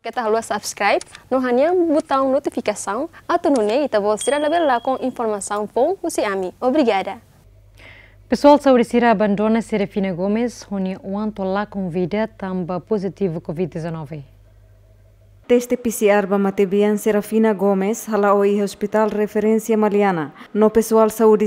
Kita tá harus subscribe no hanya botão notificação ato no neita você receber lá com informação bom você ami. Obrigada. Pessoal, saudicira abandona Serafina Gomes, onde o com convida também positivo Covid-19. Teste PCR para Matebian Serafina Gomes, hala oi Hospital Referência Maliana. No pessoal saúde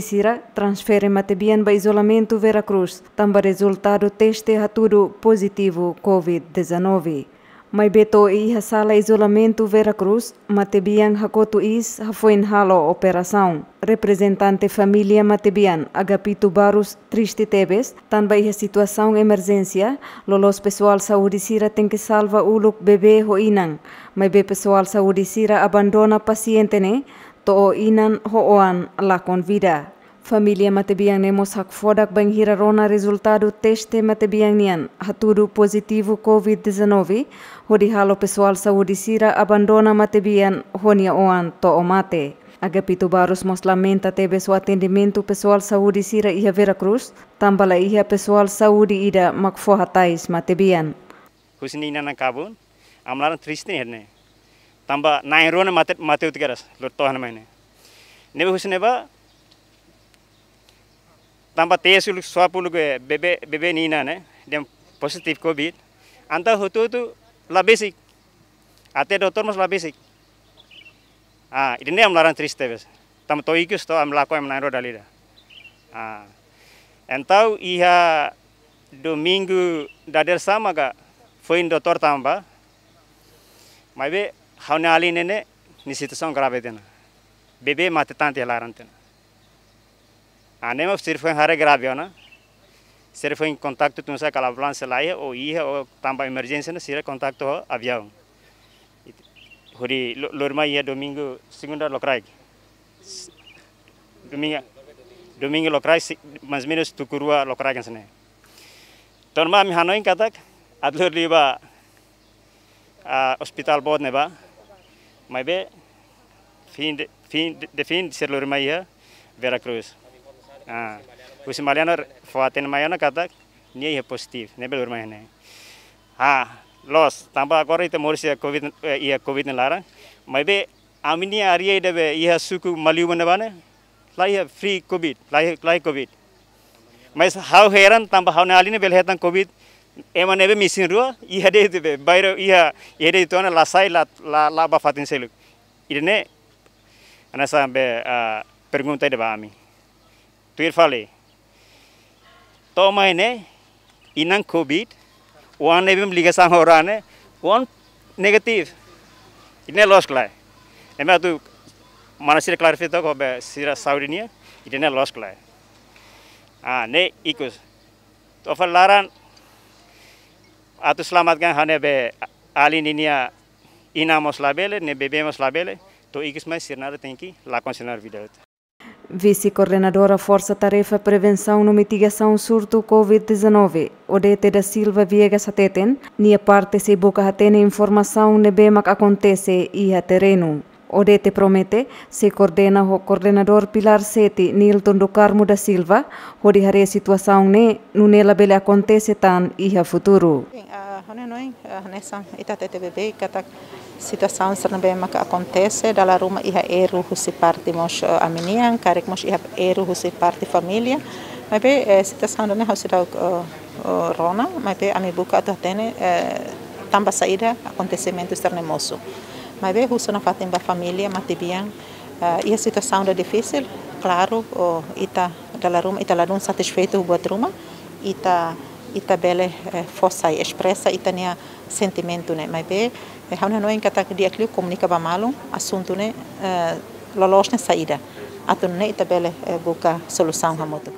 transfere Matebian para isolamento Veracruz. Também resultado teste a positivo Covid-19. May beto i hasala isolamento Veracruz, Matebian Hakoto is hafoin halo operação. Representante familia Matebian, Agapito Barus, Triste Tebes, tanba iha situação emergencia, lolos pessoal saudisira sira que salva uluk bebe ho inan. May be pessoal saudisira abandona paciente ne, to o inan ho oan la convida. Família Matebiang nemos hak fodak bang hirarona resultado teste Matebiang nian haturu positivo COVID-19 hodi halo pessoal saúde sira abandona Matebiang honia oan to omate. Agapito Barros mos lamenta tebe seu atendimento pessoal saúde sira ia Veracruz, tambala ia pessoal saúde ida makfohatais Matebiang. Kusini nana kabun, amlaran triste herne. Tamba nairona mate mate utgaras, maine. Nebe husneba tanpa tesul suapul gue bebe bebe nina ne dia positif covid anta hutu itu labesik ate dokter mas labesik ah ini am larang triste bes tam toikus to am lako am nairo dalida ah entau iha domingo dader sama ga foin dokter tamba maibe haunali nene nisitação grave dena bebe mate tante tena आने में सिर्फ हरे ग्राफ है ना सिर्फ हिं कॉन्टैक्ट तुम से कल अबलान से लाई है ओ ये है ओ तांबा इमरजेंसी ना सिर्फ कॉन्टैक्ट हो अब जाओ हुरी लोरमा ये डोमिंगो सिगुंडा लोकराइक डोमिंग डोमिंगो लोकराइक मजमीन तुकुरुआ लोकराइक सने तोरमा हम हानो हिं कतक अदलोर लीबा हॉस्पिटल बहुत नेबा मैं बे फिन फिन फिन सिर लोरमा यह Veracruz ah, os malianos votem maior na cada nem é positivo nem pelo Ha, nem ah los tampa itu morse a covid iya covid na lara mas be hari ini be suku maliu mana bane lá free covid lai lai covid mas how heran tambah how na ini bel hetan covid emang nabe misin rua, iha deh itu be, bayro iha, iha de itu ana lasai la la la seluk. Irene, anasam be uh, ah, pergunta bami tuir fale to maine inang covid one ebim liga sang horane one negative ine loss klai ema tu manasira clarify to hobe sira saudinia ine loss klai ah ne ikus to fal laran atu selamat kan hane be alin inia ina labele, ne bebe labele, to ikus mai sirnar tenki lakon sinar video Vice-coordenadora Força Tarefa Prevenção no Mitigação Surto Covid-19, Odete da Silva Viegas Hateten, nia parte se boca atene informação bem que acontece e a terreno. Odete promete se coordena o coordenador Pilar Sete Nilton do Carmo da Silva, onde a situação ne, no bele acontece tan e a futuro. Sim, uh, uh, nessa, situação também Sernbemaka acontece, dalla Roma iha eru husi parte mos eh, aminian, karek mos iha eru husi parte família. Mas be a eh, situação não dona é husi da eh, rona, mas be ami buka tu tene eh, tamba saída acontecimento externemoso. Mas be husi na fatem ba família, mas uh, e a situação é difícil, claro, uh, oh, ita tá dalla Roma, ita tá larun satisfeito o buat Roma, ita e itabele eh, fosai expressa e itania sentimento ne né? mai be eh, hauna noen kata dia kliu komunika ba malo assunto né lolos ne saída a e ne é buka solução hamoto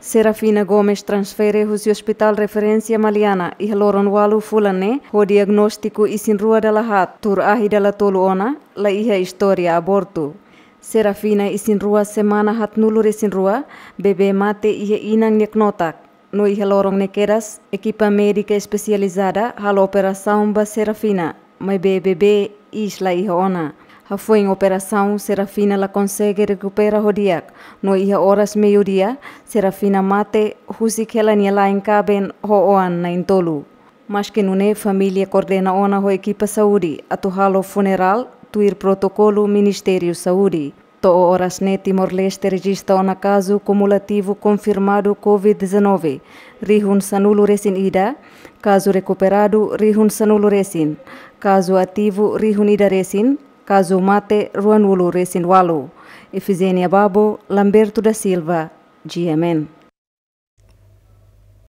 Serafina Gomes transfere o hospital referência maliana i loron walu fulane o diagnóstico e sin rua dela hat tur ahi dela tolu ona la iha história aborto Serafina e isin rua semana hat nulur isin rua bebê mate e inang neknotak no helorong Nequeras, equipa médica especializada a operação ba Serafina, mas BBB isla iha ona. Ha foi em operação, Serafina la consegue recuperar o dia. No iha horas meio-dia, Serafina mate, husi kelania lá em caben hoan na intolu. Mas que não é família coordena ona ho equipa saúde, atuhalo funeral, tuir protocolo Ministério Saúde. To horas ne Timor-Leste registra um caso cumulativo confirmado Covid-19. Rihun Sanulu Resin Ida, caso recuperado Rihun Sanulu Resin, caso ativo Rihun Ida Resin, caso mate Ruanulu Resin Walu. Efizenia Babo, Lamberto da Silva, GMN.